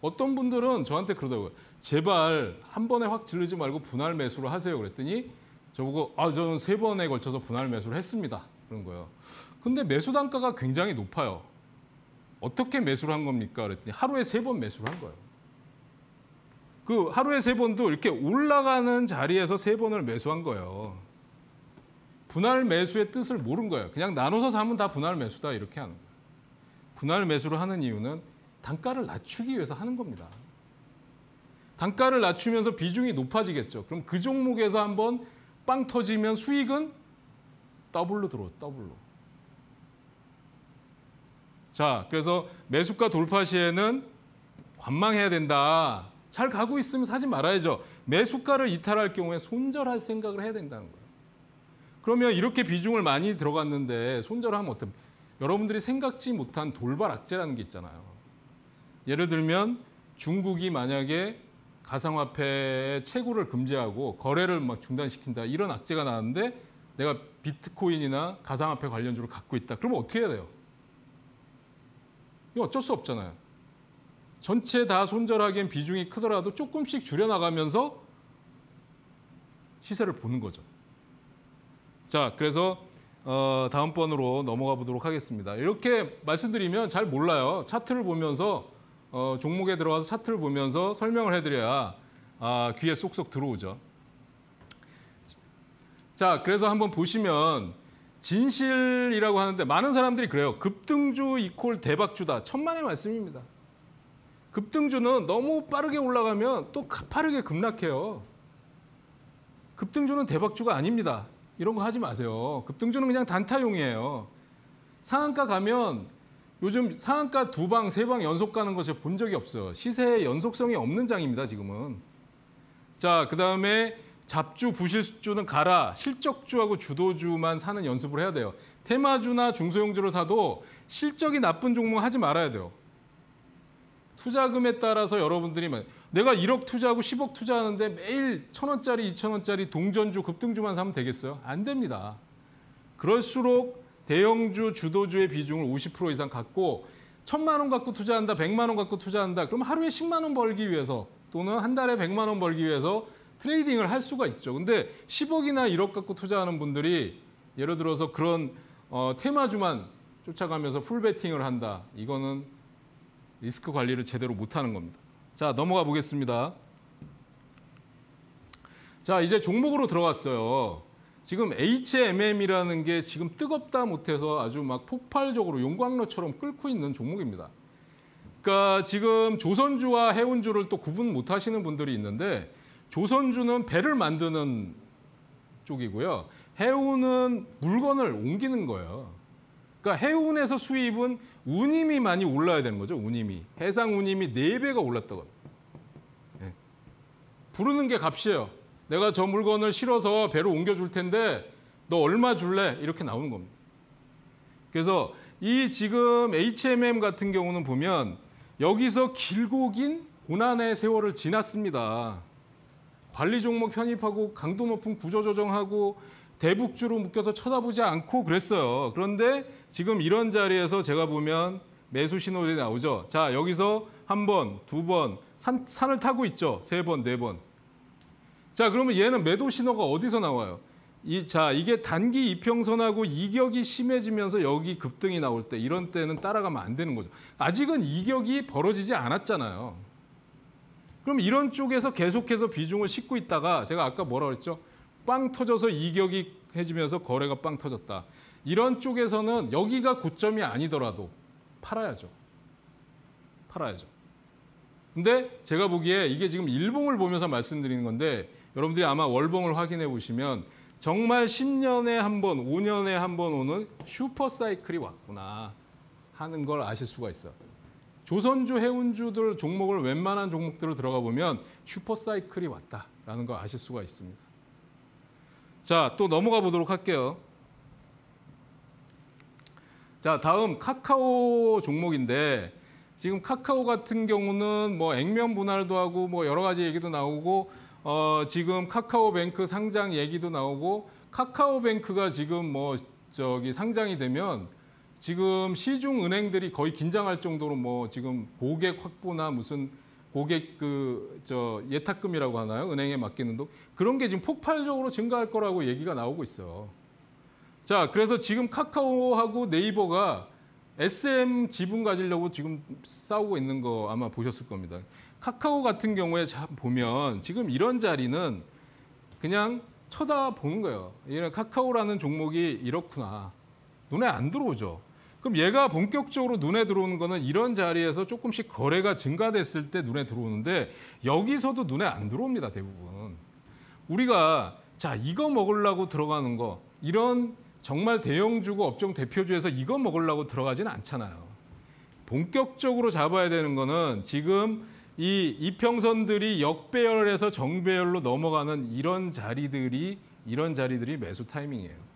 어떤 분들은 저한테 그러더라고요. 제발 한 번에 확 질르지 말고 분할 매수를 하세요. 그랬더니 저보고 아 저는 세 번에 걸쳐서 분할 매수를 했습니다. 그런 거예요. 근데 매수 단가가 굉장히 높아요. 어떻게 매수를 한 겁니까? 그랬더니 하루에 세 번 매수를 한 거예요. 그 하루에 세 번도 이렇게 올라가는 자리에서 세 번을 매수한 거예요. 분할 매수의 뜻을 모른 거예요. 그냥 나눠서 사면 다 분할 매수다 이렇게 하는 거예요. 분할 매수를 하는 이유는 단가를 낮추기 위해서 하는 겁니다. 단가를 낮추면서 비중이 높아지겠죠. 그럼 그 종목에서 한번 빵 터지면 수익은 더블로 들어, 더블로. 자, 그래서 매수가 돌파 시에는 관망해야 된다. 잘 가고 있으면 사지 말아야죠. 매수가를 이탈할 경우에 손절할 생각을 해야 된다는 거예요. 그러면 이렇게 비중을 많이 들어갔는데 손절하면 어떤 여러분들이 생각지 못한 돌발 악재라는 게 있잖아요. 예를 들면 중국이 만약에 가상화폐의 채굴을 금지하고 거래를 막 중단시킨다 이런 악재가 나왔는데 내가 비트코인이나 가상화폐 관련주를 갖고 있다. 그러면 어떻게 해야 돼요? 이거 어쩔 수 없잖아요. 전체 다 손절하기엔 비중이 크더라도 조금씩 줄여나가면서 시세를 보는 거죠. 자, 그래서 어, 다음번으로 넘어가 보도록 하겠습니다. 이렇게 말씀드리면 잘 몰라요. 차트를 보면서 어, 종목에 들어가서 차트를 보면서 설명을 해드려야 아, 귀에 쏙쏙 들어오죠. 자, 그래서 한번 보시면 진실이라고 하는데 많은 사람들이 그래요. 급등주 이퀄 대박주다. 천만의 말씀입니다. 급등주는 너무 빠르게 올라가면 또 가파르게 급락해요. 급등주는 대박주가 아닙니다. 이런 거 하지 마세요. 급등주는 그냥 단타용이에요. 상한가 가면 요즘 상한가 두 방, 세 방 연속 가는 것을 본 적이 없어요. 시세의 연속성이 없는 장입니다, 지금은. 자, 그다음에 잡주, 부실주는 가라. 실적주하고 주도주만 사는 연습을 해야 돼요. 테마주나 중소형주를 사도 실적이 나쁜 종목 하지 말아야 돼요. 투자금에 따라서 여러분들이 내가 1억 투자하고 10억 투자하는데 매일 천원짜리 2천원짜리 동전주, 급등주만 사면 되겠어요? 안 됩니다. 그럴수록 대형주, 주도주의 비중을 50% 이상 갖고 천만 원 갖고 투자한다, 백만 원 갖고 투자한다. 그럼 하루에 10만 원 벌기 위해서 또는 한 달에 100만 원 벌기 위해서 트레이딩을 할 수가 있죠. 근데 10억이나 1억 갖고 투자하는 분들이 예를 들어서 그런 어, 테마주만 쫓아가면서 풀베팅을 한다. 이거는 리스크 관리를 제대로 못하는 겁니다. 자, 넘어가 보겠습니다. 자, 이제 종목으로 들어갔어요. 지금 HMM이라는 게 지금 뜨겁다 못해서 아주 막 폭발적으로 용광로처럼 끓고 있는 종목입니다. 그러니까 지금 조선주와 해운주를 또 구분 못하시는 분들이 있는데 조선주는 배를 만드는 쪽이고요. 해운은 물건을 옮기는 거예요. 그러니까 해운에서 수입은 운임이 많이 올라야 되는 거죠. 운임이. 해상 운임이 4배가 올랐다고. 네. 부르는 게 값이에요. 내가 저 물건을 실어서 배로 옮겨줄 텐데 너 얼마 줄래? 이렇게 나오는 겁니다. 그래서 이 지금 HMM 같은 경우는 보면 여기서 길고 긴 고난의 세월을 지났습니다. 관리 종목 편입하고 강도 높은 구조 조정하고 대북주로 묶여서 쳐다보지 않고 그랬어요. 그런데 지금 이런 자리에서 제가 보면 매수 신호들이 나오죠. 자, 여기서 한 번, 두 번, 산, 산을 타고 있죠. 세 번, 네 번. 자, 그러면 얘는 매도 신호가 어디서 나와요? 이, 자, 이게 단기 이평선하고 이격이 심해지면서 여기 급등이 나올 때 이런 때는 따라가면 안 되는 거죠. 아직은 이격이 벌어지지 않았잖아요. 그럼 이런 쪽에서 계속해서 비중을 싣고 있다가 제가 아까 뭐라 그랬죠? 빵 터져서 이격이 해지면서 거래가 빵 터졌다. 이런 쪽에서는 여기가 고점이 아니더라도 팔아야죠. 팔아야죠. 근데 제가 보기에 이게 지금 일봉을 보면서 말씀드리는 건데 여러분들이 아마 월봉을 확인해 보시면 정말 10년에 한 번, 5년에 한 번 오는 슈퍼 사이클이 왔구나 하는 걸 아실 수가 있어요. 조선주, 해운주들 종목을 웬만한 종목들을 들어가 보면 슈퍼 사이클이 왔다라는 걸 아실 수가 있습니다. 자, 또 넘어가 보도록 할게요. 자, 다음 카카오 종목인데 지금 카카오 같은 경우는 뭐 액면 분할도 하고 뭐 여러 가지 얘기도 나오고 어, 지금 카카오뱅크 상장 얘기도 나오고 카카오뱅크가 지금 뭐 저기 상장이 되면 지금 시중 은행들이 거의 긴장할 정도로 뭐 지금 고객 확보나 무슨 고객 그 저 예탁금이라고 하나요? 은행에 맡기는 돈 그런 게 지금 폭발적으로 증가할 거라고 얘기가 나오고 있어. 자, 그래서 지금 카카오하고 네이버가 SM 지분 가지려고 지금 싸우고 있는 거 아마 보셨을 겁니다. 카카오 같은 경우에 보면 지금 이런 자리는 그냥 쳐다보는 거예요. 이런 카카오라는 종목이 이렇구나. 눈에 안 들어오죠. 그럼 얘가 본격적으로 눈에 들어오는 거는 이런 자리에서 조금씩 거래가 증가됐을 때 눈에 들어오는데 여기서도 눈에 안 들어옵니다, 대부분. 우리가 자, 이거 먹으려고 들어가는 거 이런 정말 대형주고 업종 대표주에서 이거 먹으려고 들어가진 않잖아요. 본격적으로 잡아야 되는 거는 지금 이 이평선들이 역배열에서 정배열로 넘어가는 이런 자리들이 이런 자리들이 매수 타이밍이에요.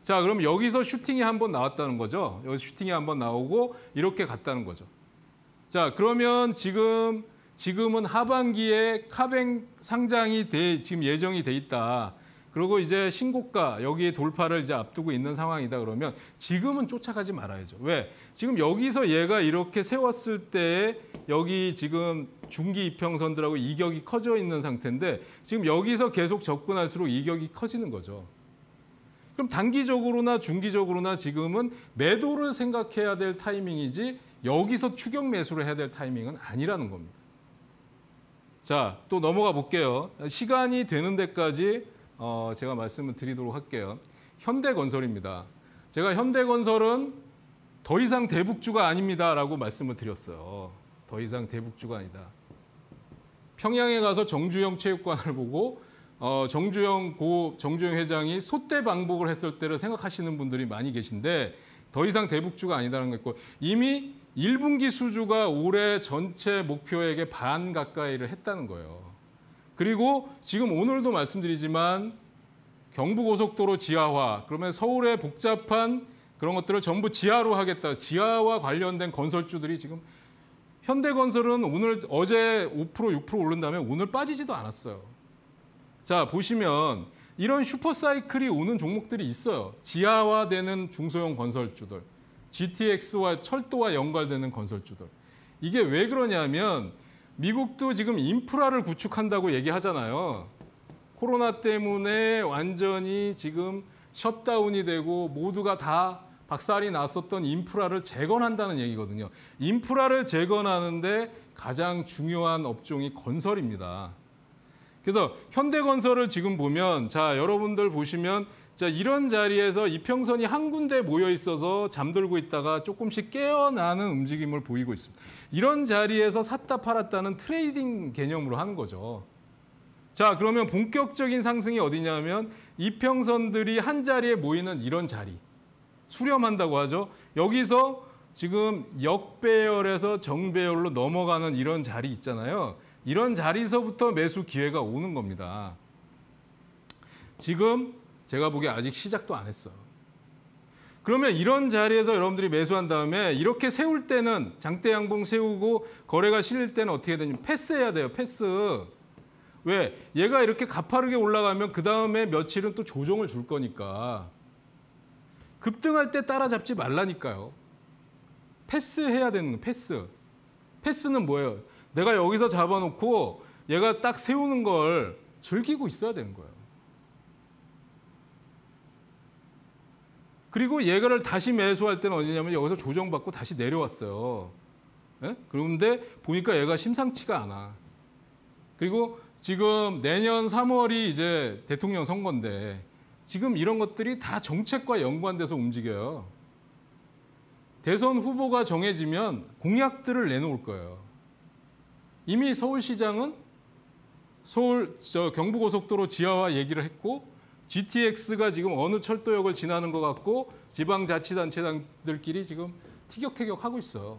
자, 그럼 여기서 슈팅이 한 번 나왔다는 거죠. 여기서 슈팅이 한 번 나오고 이렇게 갔다는 거죠. 자, 그러면 지금 지금은 하반기에 카뱅 상장이 돼, 지금 예정이 돼 있다. 그리고 이제 신고가 여기에 돌파를 이제 앞두고 있는 상황이다 그러면 지금은 쫓아가지 말아야죠. 왜? 지금 여기서 얘가 이렇게 세웠을 때 여기 지금 중기 이평선들하고 이격이 커져 있는 상태인데 지금 여기서 계속 접근할수록 이격이 커지는 거죠. 그럼 단기적으로나 중기적으로나 지금은 매도를 생각해야 될 타이밍이지 여기서 추격 매수를 해야 될 타이밍은 아니라는 겁니다. 자, 또 넘어가 볼게요. 시간이 되는 데까지 어, 제가 말씀을 드리도록 할게요. 현대건설입니다. 제가 현대건설은 더 이상 대북주가 아닙니다라고 말씀을 드렸어요. 더 이상 대북주가 아니다. 평양에 가서 정주영 체육관을 보고 어, 정주영 고 정주영 회장이 소대 방북을 했을 때를 생각하시는 분들이 많이 계신데 더 이상 대북주가 아니다는 거고 있 이미 1분기 수주가 올해 전체 목표액의 반 가까이를 했다는 거예요. 그리고 지금 오늘도 말씀드리지만 경부고속도로 지하화 그러면 서울의 복잡한 그런 것들을 전부 지하로 하겠다. 지하와 관련된 건설주들이 지금 현대건설은 오늘 어제 5% 6% 오른 다음에 오늘 빠지지도 않았어요. 자, 보시면 이런 슈퍼사이클이 오는 종목들이 있어요. 지하화되는 중소형 건설주들, GTX와 철도와 연관되는 건설주들. 이게 왜 그러냐면 미국도 지금 인프라를 구축한다고 얘기하잖아요. 코로나 때문에 완전히 지금 셧다운이 되고 모두가 다 박살이 났었던 인프라를 재건한다는 얘기거든요. 인프라를 재건하는데 가장 중요한 업종이 건설입니다. 그래서 현대건설을 지금 보면 자 여러분들 보시면 자 이런 자리에서 이평선이 한 군데 모여 있어서 잠들고 있다가 조금씩 깨어나는 움직임을 보이고 있습니다. 이런 자리에서 샀다 팔았다는 트레이딩 개념으로 하는 거죠. 자 그러면 본격적인 상승이 어디냐면 이평선들이 한 자리에 모이는 이런 자리 수렴한다고 하죠. 여기서 지금 역배열에서 정배열로 넘어가는 이런 자리 있잖아요. 이런 자리서부터 매수 기회가 오는 겁니다. 지금 제가 보기에 아직 시작도 안 했어. 그러면 이런 자리에서 여러분들이 매수한 다음에 이렇게 세울 때는 장대 양봉 세우고 거래가 실릴 때는 어떻게 해야 되냐면 패스해야 돼요. 패스. 왜? 얘가 이렇게 가파르게 올라가면 그 다음에 며칠은 또 조정을 줄 거니까. 급등할 때 따라잡지 말라니까요. 패스해야 되는 거예요. 패스. 패스는 뭐예요? 내가 여기서 잡아놓고 얘가 딱 세우는 걸 즐기고 있어야 되는 거예요. 그리고 얘가를 다시 매수할 때는 어디냐면 여기서 조정받고 다시 내려왔어요. 예? 그런데 보니까 얘가 심상치가 않아. 그리고 지금 내년 3월이 이제 대통령 선거인데 지금 이런 것들이 다 정책과 연관돼서 움직여요. 대선 후보가 정해지면 공약들을 내놓을 거예요. 이미 서울시장은 서울 저 경부고속도로 지하화 얘기를 했고 GTX가 지금 어느 철도역을 지나는 것 같고 지방자치단체장들끼리 지금 티격태격하고 있어.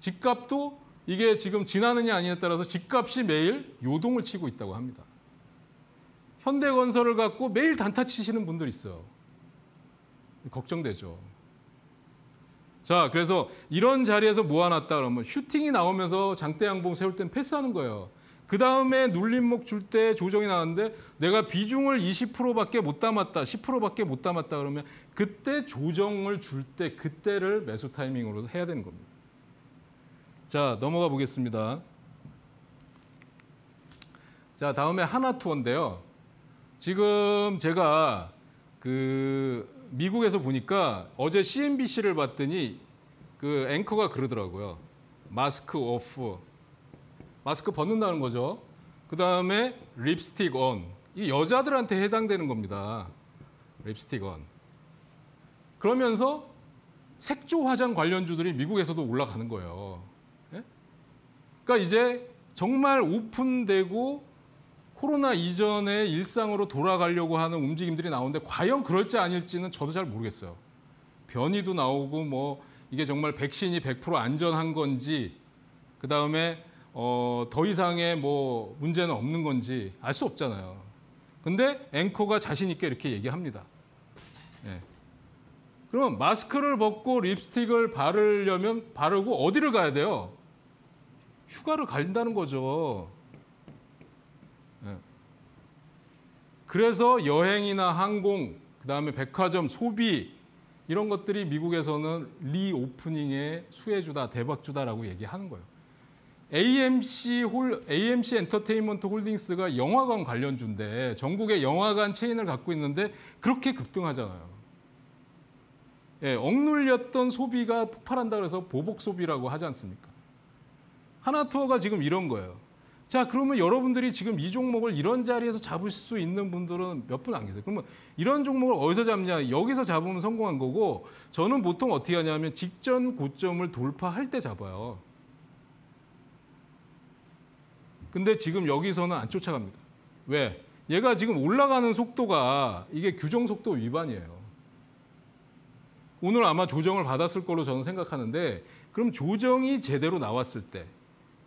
집값도 이게 지금 지나느냐 아니냐에 따라서 집값이 매일 요동을 치고 있다고 합니다. 현대건설을 갖고 매일 단타 치시는 분들 있어요. 걱정되죠. 자, 그래서 이런 자리에서 모아놨다 그러면 슈팅이 나오면서 장대양봉 세울 땐 패스하는 거예요. 그 다음에 눌림목 줄 때 조정이 나왔는데 내가 비중을 20%밖에 못 담았다, 10%밖에 못 담았다 그러면 그때 조정을 줄 때 그때를 매수 타이밍으로 해야 되는 겁니다. 자, 넘어가 보겠습니다. 자, 다음에 하나투어인데요. 지금 제가 그 미국에서 보니까 어제 CNBC를 봤더니 그 앵커가 그러더라고요. 마스크 오프. 마스크 벗는다는 거죠. 그다음에 립스틱 온. 이 여자들한테 해당되는 겁니다. 립스틱 온. 그러면서 색조 화장 관련주들이 미국에서도 올라가는 거예요. 예? 그러니까 이제 정말 오픈되고 코로나 이전의 일상으로 돌아가려고 하는 움직임들이 나오는데 과연 그럴지 아닐지는 저도 잘 모르겠어요. 변이도 나오고 뭐 이게 정말 백신이 100% 안전한 건지 그다음에 어, 더 이상의 뭐 문제는 없는 건지 알 수 없잖아요. 근데 앵커가 자신 있게 이렇게 얘기합니다. 네. 그러면 마스크를 벗고 립스틱을 바르려면 바르고 어디를 가야 돼요? 휴가를 간다는 거죠. 그래서 여행이나 항공, 그다음에 백화점, 소비 이런 것들이 미국에서는 리오프닝의 수혜주다, 대박주다라고 얘기하는 거예요. AMC 홀 AMC 엔터테인먼트 홀딩스가 영화관 관련주인데 전국의 영화관 체인을 갖고 있는데 그렇게 급등하잖아요. 예, 억눌렸던 소비가 폭발한다 그래서 보복 소비라고 하지 않습니까? 하나투어가 지금 이런 거예요. 자, 그러면 여러분들이 지금 이 종목을 이런 자리에서 잡을 수 있는 분들은 몇 분 안 계세요. 그러면 이런 종목을 어디서 잡냐? 여기서 잡으면 성공한 거고 저는 보통 어떻게 하냐면 직전 고점을 돌파할 때 잡아요. 근데 지금 여기서는 안 쫓아갑니다. 왜? 얘가 지금 올라가는 속도가 이게 규정 속도 위반이에요. 오늘 아마 조정을 받았을 걸로 저는 생각하는데 그럼 조정이 제대로 나왔을 때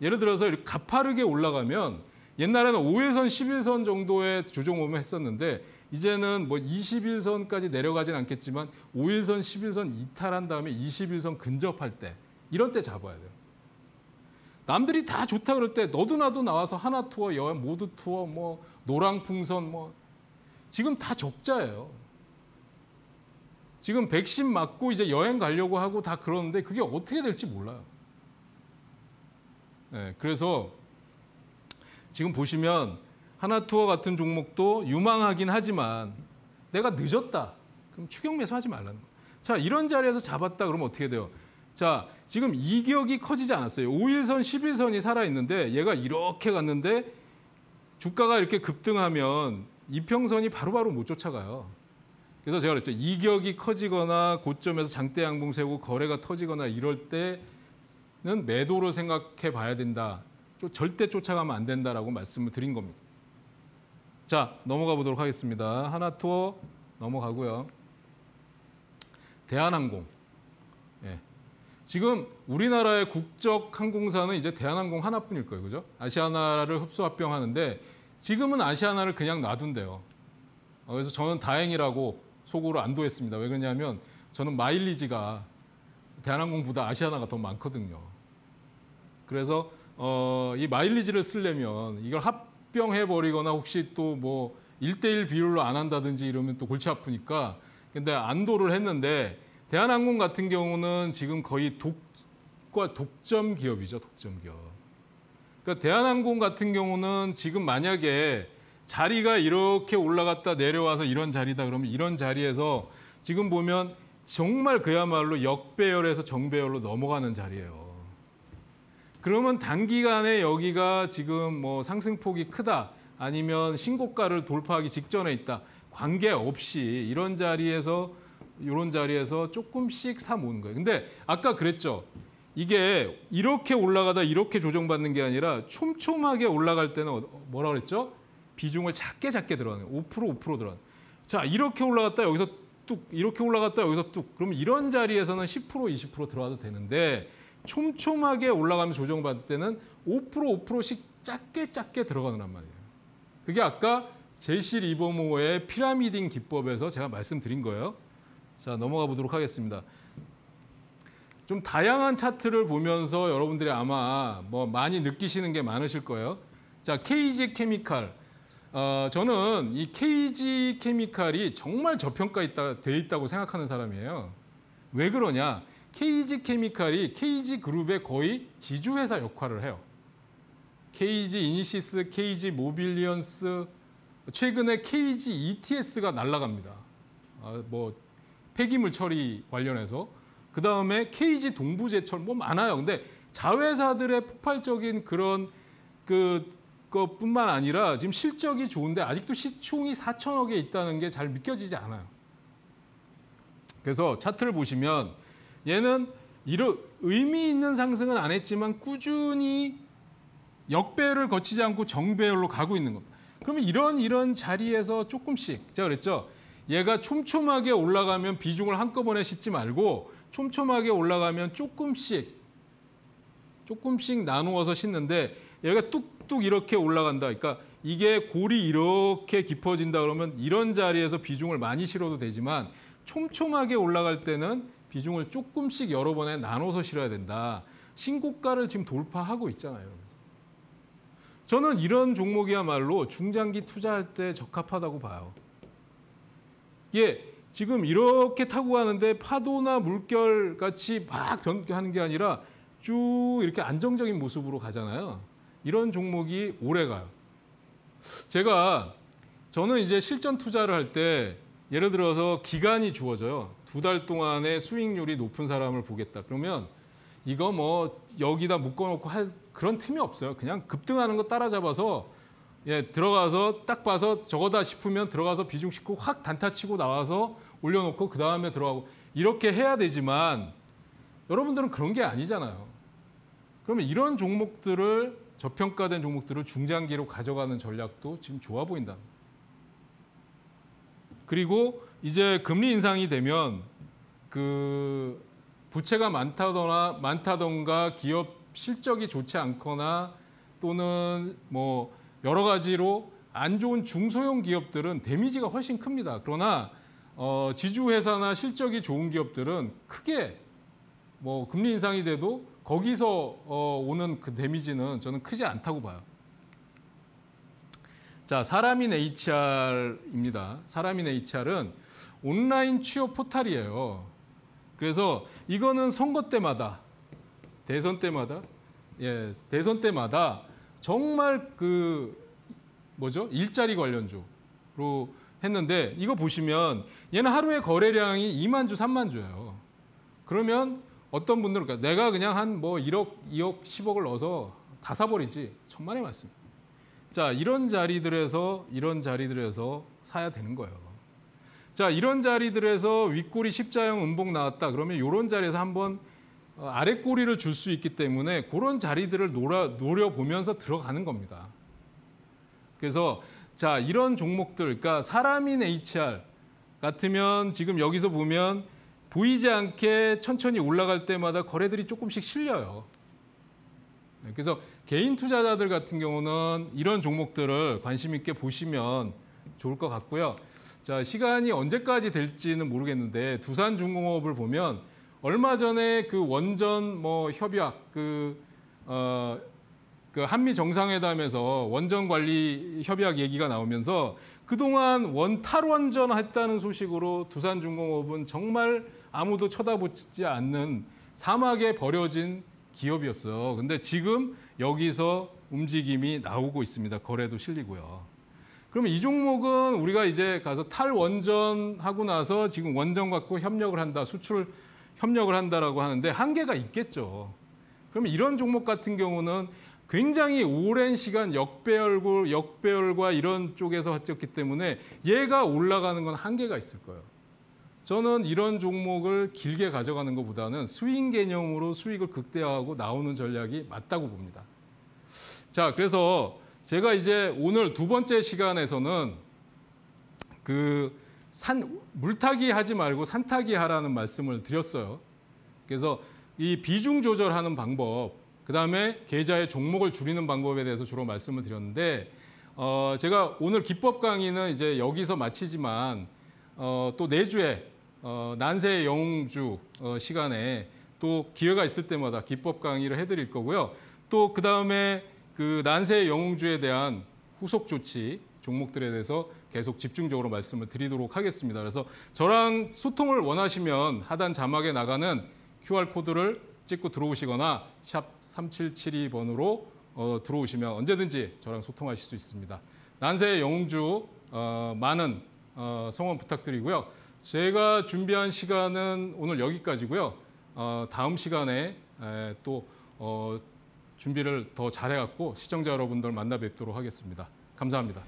예를 들어서 이렇게 가파르게 올라가면 옛날에는 5일선, 1 0일선 정도의 조정 오면 했었는데 이제는 뭐2일선까지 내려가진 않겠지만 5일선, 1 0일선 이탈한 다음에 2 0일선 근접할 때 이런 때 잡아야 돼요. 남들이 다 좋다 그럴 때 너도 나도 나와서 하나 투어, 여행 모두 투어, 뭐 노랑 풍선 뭐 지금 다 적자예요. 지금 백신 맞고 이제 여행 가려고 하고 다 그러는데 그게 어떻게 될지 몰라요. 네, 그래서 지금 보시면 하나투어 같은 종목도 유망하긴 하지만 내가 늦었다. 그럼 추격 매수하지 말라는 거예요. 자, 이런 자리에서 잡았다 그러면 어떻게 돼요? 자, 지금 이격이 커지지 않았어요. 5일선, 10일선이 살아있는데 얘가 이렇게 갔는데 주가가 이렇게 급등하면 이평선이 바로바로 못 쫓아가요. 그래서 제가 그랬죠. 이격이 커지거나 고점에서 장대 양봉 세우고 거래가 터지거나 이럴 때 는매도로 생각해 봐야 된다. 절대 쫓아가면 안 된다라고 말씀을 드린 겁니다. 자, 넘어가 보도록 하겠습니다. 하나투어 넘어가고요. 대한항공. 예. 지금 우리나라의 국적 항공사는 이제 대한항공 하나뿐일 거예요. 그죠? 아시아나를 흡수 합병하는데 지금은 아시아나를 그냥 놔둔대요. 어, 그래서 저는 다행이라고 속으로 안도했습니다. 왜 그러냐면 저는 마일리지가 대한항공보다 아시아나가 더 많거든요. 그래서 어, 이 마일리지를 쓰려면 이걸 합병해 버리거나 혹시 또 뭐 일대일 비율로 안 한다든지 이러면 또 골치 아프니까 근데 안도를 했는데 대한항공 같은 경우는 지금 거의 독과 독점 기업이죠. 독점 기업. 그러니까 대한항공 같은 경우는 지금 만약에 자리가 이렇게 올라갔다 내려와서 이런 자리다 그러면 이런 자리에서 지금 보면 정말 그야말로 역배열에서 정배열로 넘어가는 자리예요. 그러면 단기간에 여기가 지금 뭐 상승폭이 크다 아니면 신고가를 돌파하기 직전에 있다 관계없이 이런 자리에서 이런 자리에서 조금씩 사 모은 거예요. 근데 아까 그랬죠. 이게 이렇게 올라가다 이렇게 조정받는 게 아니라 촘촘하게 올라갈 때는 어, 뭐라 그랬죠? 비중을 작게 작게 들어가는 거예요. 5% 5% 들어가는 자 이렇게 올라갔다 여기서 뚝 이렇게 올라갔다 여기서 뚝 그럼 이런 자리에서는 10% 20%들어와도 되는데 촘촘하게 올라가면서 조정받을 때는 5% 5%씩 작게 작게 들어가는란 말이에요. 그게 아까 제시 리버모어의 피라미딩 기법에서 제가 말씀드린 거예요. 자 넘어가 보도록 하겠습니다. 좀 다양한 차트를 보면서 여러분들이 아마 뭐 많이 느끼시는 게 많으실 거예요. 자 KG 케미칼. 어, 저는 이 KG 케미칼이 정말 저평가 있다, 돼 있다고 생각하는 사람이에요. 왜 그러냐? KG 케미칼이 KG 그룹의 거의 지주회사 역할을 해요. KG 이니시스, KG 모빌리언스, 최근에 KG ETS가 날라갑니다. 아, 뭐 폐기물 처리 관련해서 그 다음에 KG 동부제철 뭐 많아요. 근데 자회사들의 폭발적인 그런 그 것뿐만 아니라 지금 실적이 좋은데 아직도 시총이 4천억에 있다는 게 잘 믿겨지지 않아요. 그래서 차트를 보시면 얘는 이런 의미 있는 상승은 안 했지만 꾸준히 역배열을 거치지 않고 정배열로 가고 있는 겁니다. 그러면 이런 이런 자리에서 조금씩 제가 그랬죠. 얘가 촘촘하게 올라가면 비중을 한꺼번에 싣지 말고 촘촘하게 올라가면 조금씩 조금씩 나누어서 싣는데 얘가 뚝뚝 이렇게 올라간다. 그러니까 이게 골이 이렇게 깊어진다 그러면 이런 자리에서 비중을 많이 실어도 되지만 촘촘하게 올라갈 때는 비중을 조금씩 여러 번에 나눠서 실어야 된다. 신고가를 지금 돌파하고 있잖아요. 저는 이런 종목이야말로 중장기 투자할 때 적합하다고 봐요. 예, 지금 이렇게 타고 가는데 파도나 물결 같이 막 변하는 게 아니라 쭉 이렇게 안정적인 모습으로 가잖아요. 이런 종목이 오래 가요. 제가 저는 이제 실전 투자를 할때 예를 들어서 기간이 주어져요. 두 달 동안의 수익률이 높은 사람을 보겠다. 그러면 이거 뭐 여기다 묶어놓고 할 그런 틈이 없어요. 그냥 급등하는 거 따라잡아서 예, 들어가서 딱 봐서 저거다 싶으면 들어가서 비중 싣고 확 단타 치고 나와서 올려놓고 그 다음에 들어가고 이렇게 해야 되지만 여러분들은 그런 게 아니잖아요. 그러면 이런 종목들을 저평가된 종목들을 중장기로 가져가는 전략도 지금 좋아 보인다 그리고 이제 금리 인상이 되면 그 부채가 많다거나 많다던가 기업 실적이 좋지 않거나 또는 뭐 여러 가지로 안 좋은 중소형 기업들은 데미지가 훨씬 큽니다. 그러나 어, 지주회사나 실적이 좋은 기업들은 크게 뭐 금리 인상이 돼도 거기서 어, 오는 그 데미지는 저는 크지 않다고 봐요. 자, 사람인 HR입니다. 사람인 HR은 온라인 취업 포탈이에요. 그래서 이거는 선거 때마다 대선 때마다 예, 대선 때마다 정말 그 뭐죠? 일자리 관련주로 했는데 이거 보시면 얘는 하루에 거래량이 2만 주, 3만 주예요. 그러면 어떤 분들은 그러니까 내가 그냥 한 뭐 1억, 2억, 10억을 넣어서 다 사버리지 천만에 맞습니다. 자, 이런 자리들에서 이런 자리들에서 사야 되는 거예요. 자, 이런 자리들에서 윗꼬리 십자형 음봉 나왔다. 그러면 이런 자리에서 한번 어, 아랫꼬리를 줄 수 있기 때문에 그런 자리들을 노려, 노려보면서 들어가는 겁니다. 그래서 자, 이런 종목들, 그러니까 사람인 HR 같으면 지금 여기서 보면 보이지 않게 천천히 올라갈 때마다 거래들이 조금씩 실려요. 네, 그래서 개인 투자자들 같은 경우는 이런 종목들을 관심 있게 보시면 좋을 것 같고요. 자, 시간이 언제까지 될지는 모르겠는데 두산중공업을 보면 얼마 전에 그 원전 뭐 협약 그 어, 그 한미 정상회담에서 원전 관리 협약 얘기가 나오면서 그동안 원탈 원전 했다는 소식으로 두산중공업은 정말 아무도 쳐다보지 않는 사막에 버려진 기업이었어. 요 근데 지금 여기서 움직임이 나오고 있습니다. 거래도 실리고요. 그러면 이 종목은 우리가 이제 가서 탈원전 하고 나서 지금 원전 갖고 협력을 한다, 수출 협력을 한다라고 하는데 한계가 있겠죠. 그러면 이런 종목 같은 경우는 굉장히 오랜 시간 역배열 역배열과 이런 쪽에서 했었기 때문에 얘가 올라가는 건 한계가 있을 거예요. 저는 이런 종목을 길게 가져가는 것보다는 스윙 개념으로 수익을 극대화하고 나오는 전략이 맞다고 봅니다. 자, 그래서 제가 이제 오늘 두 번째 시간에서는 그 산, 물타기 하지 말고 산타기 하라는 말씀을 드렸어요. 그래서 이 비중 조절하는 방법, 그 다음에 계좌의 종목을 줄이는 방법에 대해서 주로 말씀을 드렸는데, 어, 제가 오늘 기법 강의는 이제 여기서 마치지만 어, 또 내주에 네 어, 난세 영웅주 어, 시간에 또 기회가 있을 때마다 기법 강의를 해드릴 거고요. 또그 다음에 그 난세 영웅주에 대한 후속 조치 종목들에 대해서 계속 집중적으로 말씀을 드리도록 하겠습니다. 그래서 저랑 소통을 원하시면 하단 자막에 나가는 QR코드를 찍고 들어오시거나 샵 3772번으로 어, 들어오시면 언제든지 저랑 소통하실 수 있습니다. 난세 영웅주 어, 많은 어, 성원 부탁드리고요. 제가 준비한 시간은 오늘 여기까지고요. 어, 다음 시간에 또 어, 준비를 더 잘해갖고 시청자 여러분들 만나 뵙도록 하겠습니다. 감사합니다.